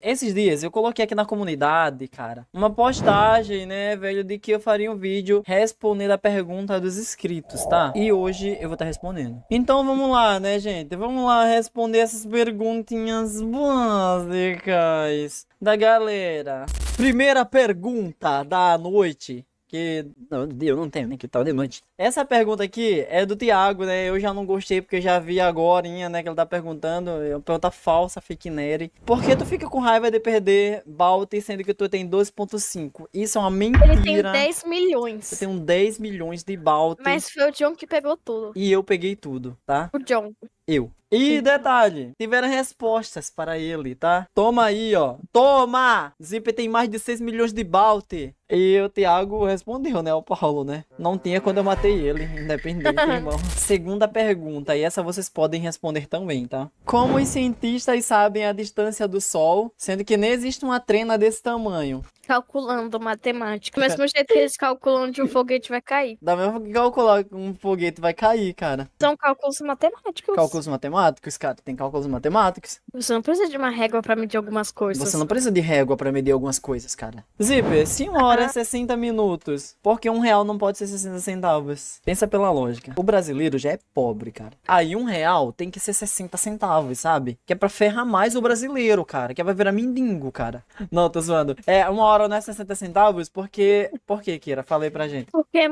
Esses dias eu coloquei aqui na comunidade, cara, uma postagem, né, velho, de que eu faria um vídeo respondendo a pergunta dos inscritos, tá? E hoje eu vou estar tá respondendo. Então vamos lá, né, gente? Vamos lá responder essas perguntinhas básicas da galera. Primeira pergunta da noite que não, eu não tenho nem que tal de noite. Essa pergunta aqui é do Thiago, né? Eu já não gostei porque já vi agora, né? Que ele tá perguntando. É uma pergunta falsa, fake nere. Por que tu fica com raiva de perder Balti sendo que tu tem 12,5? Isso é uma mentira. Ele tem 10 milhões. Eu tenho 10 milhões de Balti. Mas foi o John que pegou tudo. E eu peguei tudo, tá? O John. Eu. E detalhe, tiveram respostas para ele, tá? Toma aí, ó. Toma! Zip tem mais de 6 milhões de balter. E o Thiago respondeu, né? O Paulo, né? Não tinha quando eu matei ele, independente, irmão. Segunda pergunta, e essa vocês podem responder também, tá? Como os cientistas sabem a distância do Sol, sendo que nem existe uma trena desse tamanho? Calculando matemática. mesmo jeito que eles calculam onde um foguete vai cair. Da mesma que calcular que um foguete vai cair, cara. São cálculos matemáticos. Cálculos matemáticos? matemáticos, cara, tem cálculos matemáticos. Você não precisa de uma régua para medir algumas coisas. Você não precisa de régua para medir algumas coisas, cara. Zipper, uma hora é 60 minutos. Porque um real não pode ser 60 centavos. Pensa pela lógica. O brasileiro já é pobre, cara. Aí um real tem que ser 60 centavos, sabe? Que é pra ferrar mais o brasileiro, cara. Que é pra virar mendigo, cara. Não, tô zoando. É, uma hora não é 60 centavos porque... Por que, Kira? Falei pra gente. Porque... É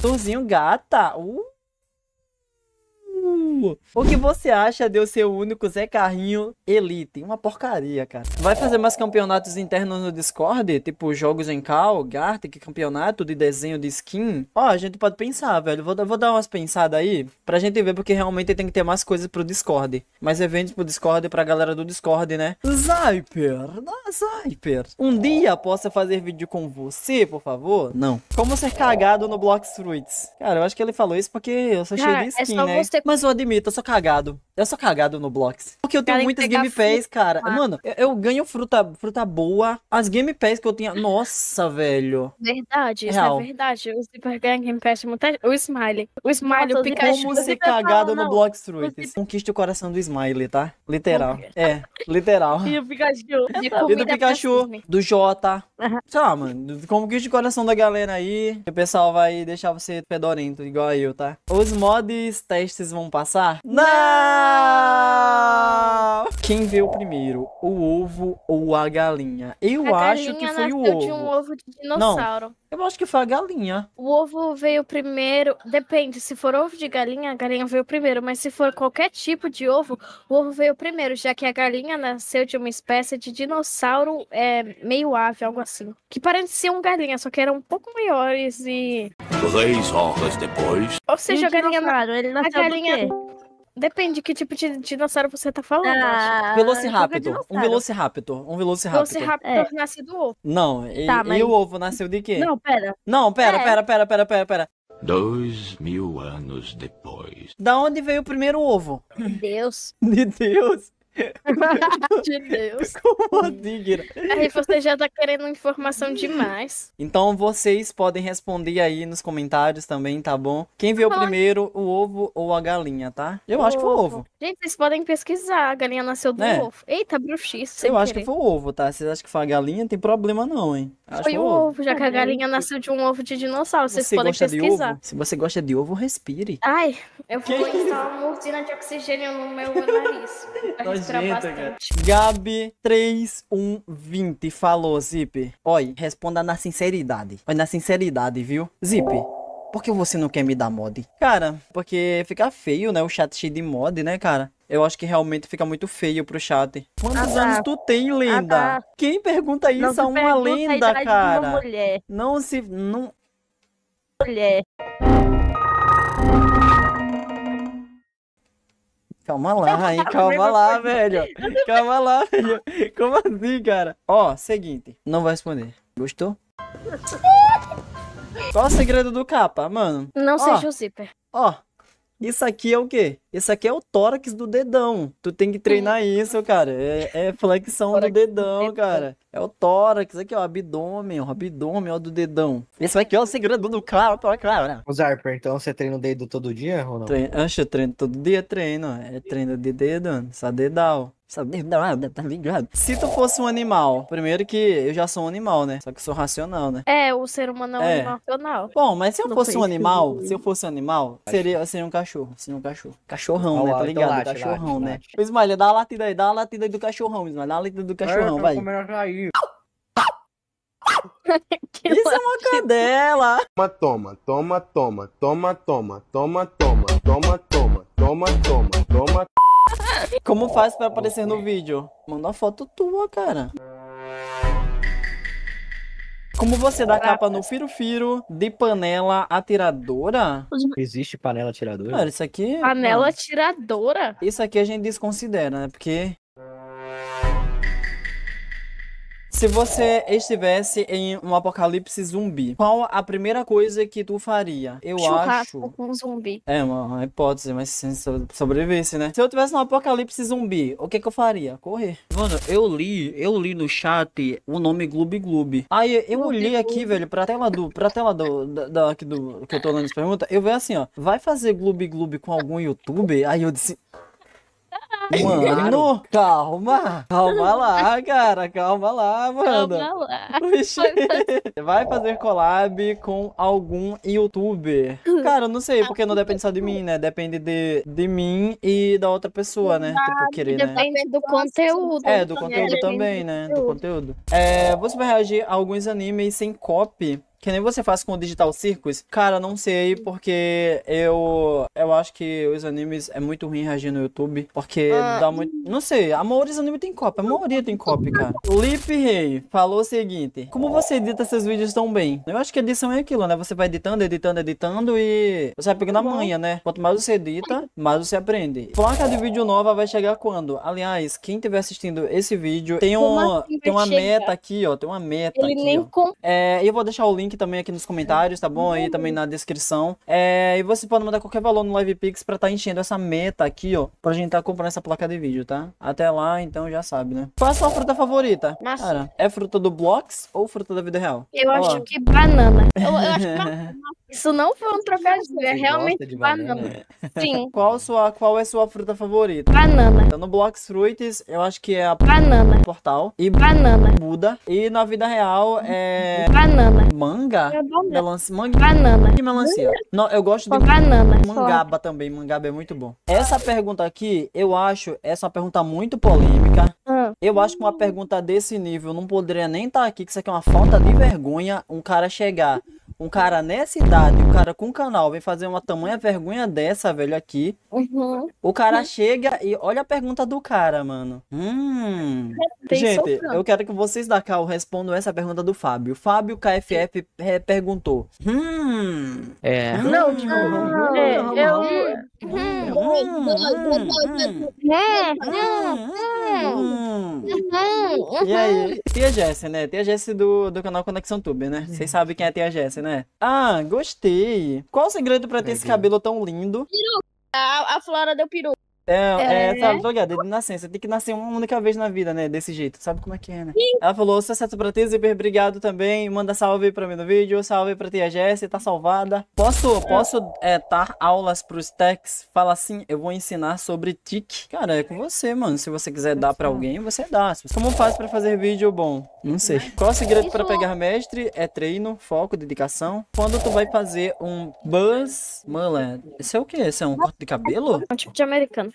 Turzinho gata. Uh! sua. O que você acha de eu ser o único Zé Carrinho Elite? Uma porcaria, cara. Vai fazer mais campeonatos internos no Discord? Tipo jogos em Cal, Gartic, campeonato de desenho de skin? Ó, a gente pode pensar, velho. Vou, vou dar umas pensadas aí pra gente ver, porque realmente tem que ter mais coisas pro Discord. Mais eventos pro Discord, pra galera do Discord, né? Zyper! Zyper! Um dia possa fazer vídeo com você, por favor? Não. Como ser cagado no Blox Fruits? Cara, eu acho que ele falou isso porque eu sou cheio de é skin, é né? Você... Mas o admin eu só cagado. Eu sou cagado no Blocks. Porque eu tenho muitas gameplays, fruta, cara. Mano, eu, eu, ganho fruta, fruta boa. As gameplays que eu tinha. Nossa, velho. Verdade, Real. isso é verdade. O Zipper ganha gameplays muita. O Smiley. O Smiley, Nossa, o Pikachu. Como ser é cagado não, no Blocks Fruits. Conquiste o coração do Smiley, tá? Literal. é, literal. E o Pikachu. E do Pikachu, do Jota. Uhum. Sei lá, mano. Conquiste o coração da galera aí. Que o pessoal vai deixar você fedorento, igual eu, tá? Os mods testes vão passar? não! não! Quem veio primeiro, o ovo ou a galinha? Eu a acho galinha que foi o ovo. de um ovo de dinossauro. Não, eu acho que foi a galinha. O ovo veio primeiro, depende, se for ovo de galinha, a galinha veio primeiro, mas se for qualquer tipo de ovo, o ovo veio primeiro, já que a galinha nasceu de uma espécie de dinossauro é, meio ave, algo assim. Que um galinha, só que eram um pouco maiores e... Três horas depois... Ou seja, um a galinha... Ele nasceu a galinha... do quê? Depende de que tipo de dinossauro você tá falando. Ah, Velociraptor. Um Velociraptor. Um Velociraptor. Velociraptor é. nasce do ovo. Não, tá, e, mas... e, o ovo nasceu de quê? Não, pera. Não, pera, é. pera, pera, pera, pera, pera. Dois mil anos depois. Da onde veio o primeiro ovo? De Deus. De Deus? de Deus. Como digna. Assim, aí você já tá querendo informação demais. Então vocês podem responder aí nos comentários também, tá bom? Quem veio primeiro, o ovo ou a galinha, tá? Eu o acho que foi o ovo. Gente, vocês podem pesquisar. A galinha nasceu do é. ovo. Eita, bruxice. Eu acho que foi o ovo, tá? Vocês acham que foi a galinha? Não tem problema não, hein? Acho foi o ovo, já que a tá galinha nasceu de um ovo de dinossauro. Vocês você podem pesquisar. Se você gosta de ovo, respire. Ai, eu vou Quem? instalar uma usina de oxigênio no meu nariz. Gab Gabi 3120 falou, Zip. Oi, responda na sinceridade. Oi na sinceridade, viu? Zip. Por que você não quer me dar mod? Cara, porque fica feio, né? O chat cheio de mod, né, cara? Eu acho que realmente fica muito feio pro chat. Quantos ah, anos tu tem, lenda? Ah, tá. Quem pergunta isso não a uma lenda, cara? Não se. Não... Mulher. Calma lá, hein? Calma lá, velho. Calma lá, velho. Como assim, cara? Ó, seguinte. Não vai responder. Gostou? Qual o segredo do capa, mano? Não ó, seja o zíper. Ó, isso aqui é o quê? Esse aqui é o tórax do dedão. Tu tem que treinar isso, cara. É, é flexão do dedão, cara. É o tórax. Aqui, ó, abdômen, ó, abdômen, ó, do dedão. Esse aqui, ó, segurando do claro, claro, claro, né? Os arper. então você treina o dedo todo dia ou não? Treino, ancho, treino todo dia, treino. É treino de dedo, só dedal. Só dedal, né? tá ligado? Se tu fosse um animal, primeiro que eu já sou um animal, né? Só que sou racional, né? É, o ser humano é um é. animal racional. Bom, mas se eu não fosse um animal, se eu fosse um animal, seria, seria um cachorro. Seria um cachorro. Cachorro cachorrão, né? Tá ligado? Late, cachorrão, late, né? Late. O dá uma latida aí, dá uma latida aí do cachorrão, Ismael. Dá uma latida do cachorrão, é, vai. Isso é uma cadela. Toma, toma, toma, toma, toma, toma, toma, toma, toma, toma, toma, toma. Como faz para aparecer no vídeo? Manda uma foto tua, cara. Como você dá capa no firo-firo de panela atiradora? Existe panela atiradora? Cara, isso aqui. Panela atiradora? Isso aqui a gente desconsidera, né? Porque Se você estivesse em um apocalipse zumbi, qual a primeira coisa que tu faria? Eu Churrasco acho. com zumbi. É uma hipótese, mas sem sobrevivesse, né? Se eu tivesse um apocalipse zumbi, o que que eu faria? Correr. Mano, eu li, eu li no chat o nome Gloob Gloob. Aí eu olhei aqui, velho, pra tela do, pra tela do, da, da, do, que eu tô dando as perguntas, eu vejo assim, ó, vai fazer Gloob Gloob com algum youtuber? Aí eu disse, Mano, calma. Calma lá, cara. Calma lá, mano. Calma lá. Vai fazer collab com algum youtuber. Cara, eu não sei, porque não depende só de mim, né? Depende de, de mim e da outra pessoa, né? Tipo, querer, né? Depende do conteúdo. É, do conteúdo também, né? Do conteúdo. É, você vai reagir a alguns animes sem copy que nem você faz com o Digital Circus? Cara, não sei, porque eu eu acho que os animes é muito ruim reagir no YouTube, porque ah, dá muito... Não sei, a maioria dos animes tem cópia. a maioria tem cópia, cara. Lip Rei falou o seguinte, como você edita seus vídeos tão bem? Eu acho que edição é aquilo, né? Você vai editando, editando, editando e você vai pegando a manha, né? Quanto mais você edita, mais você aprende. Placa de vídeo nova vai chegar quando? Aliás, quem estiver assistindo esse vídeo, tem, um, assim tem uma meta aqui, ó, tem uma meta Ele aqui, nem ó. Com... É, eu vou deixar o link link também aqui nos comentários, tá bom? Aí também na descrição. É, e você pode mandar qualquer valor no LivePix pra tá enchendo essa meta aqui, ó. Pra gente tá comprando essa placa de vídeo, tá? Até lá, então já sabe, né? Qual a sua fruta favorita? Maçã. Cara, é fruta do Blocks ou fruta da vida real? Eu acho que banana. Eu, eu acho que banana. Isso não foi um trocadilho, é realmente banana. banana. Sim. Qual, sua, qual é sua fruta favorita? Banana. Então, no Blocks Fruits, eu acho que é a banana. Portal. E banana. Buda. E na vida real é. Banana. Manga? É né? Melanci... Manga. Banana. E melancia. Não, eu gosto de. Banana. Mangaba Só. também. Mangaba é muito bom. Essa pergunta aqui, eu acho, essa é uma pergunta muito polêmica. Ah. Eu acho que uma pergunta desse nível não poderia nem estar tá aqui, que isso aqui é uma falta de vergonha um cara chegar. Um cara nessa idade, um cara com canal, vem fazer uma tamanha vergonha dessa, velho, aqui. Uhum. O cara chega e olha a pergunta do cara, mano. Hum, Gente, eu quero que vocês da Cal respondam essa pergunta do Fábio. Fábio KFF perguntou. Hum. É. Hum. Não, tipo. Eu. E aí? Tia Jess, né? Tia Jess do, do canal Conexão Tube, né? Vocês sabem quem é a Tia Jess, né? Ah, gostei. Qual o segredo pra ter esse cabelo tão lindo? A, a Flora deu peru. É, é, é né? sabe, jogada é de nascença. Tem que nascer uma única vez na vida, né? Desse jeito. Sabe como é que é, né? Sim. Ela falou: sucesso pra ti, Zipper, obrigado também. Manda salve pra mim no vídeo. Salve pra ti, a tá salvada. Posso, posso é, dar aulas pros techs? Fala assim, eu vou ensinar sobre tic. Cara, é com você, mano. Se você quiser dar pra alguém, você dá. Como faz pra fazer vídeo bom? Não sei. Qual o segredo pra pegar mestre? É treino, foco, dedicação. Quando tu vai fazer um buzz, mano, é, isso é o que? Isso é um corte de cabelo? É um tipo de americano.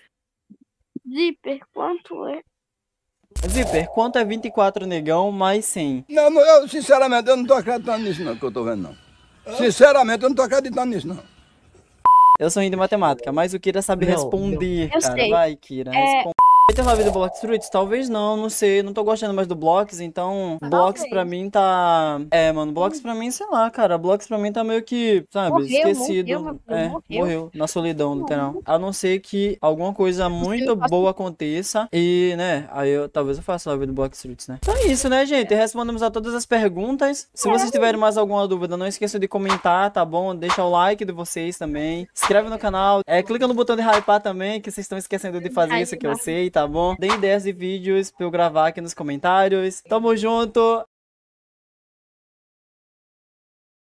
Zipper, quanto é? Zipper, quanto é 24 negão mais 100? Não, não, eu sinceramente eu não tô acreditando nisso não que eu tô vendo não. Sinceramente eu não tô acreditando nisso não. Eu sou ruim de matemática, mas o Kira sabe não, responder, não. Eu cara. Sei. Vai, Kira, é... responde. Vai ter live do Blox Fruits? Talvez não, não sei. Não tô gostando mais do Blocks, então. Talvez. Blox pra mim tá. É, mano, Blocks pra mim, sei lá, cara. Blocks pra mim tá meio que, sabe, morreu, esquecido. Morreu, é, morreu. morreu. Na solidão, literal. A não ser que alguma coisa muito boa aconteça. E, né, aí eu talvez eu faça live do Blocks Fruits, né? Então é isso, né, gente? É. Respondemos a todas as perguntas. Se é. vocês tiverem mais alguma dúvida, não esqueçam de comentar, tá bom? Deixa o like de vocês também. Inscreve no canal. É, clica no botão de hypar também, que vocês estão esquecendo de fazer isso que eu sei tá bom? Deem ideias de vídeos pra eu gravar aqui nos comentários. Tamo junto,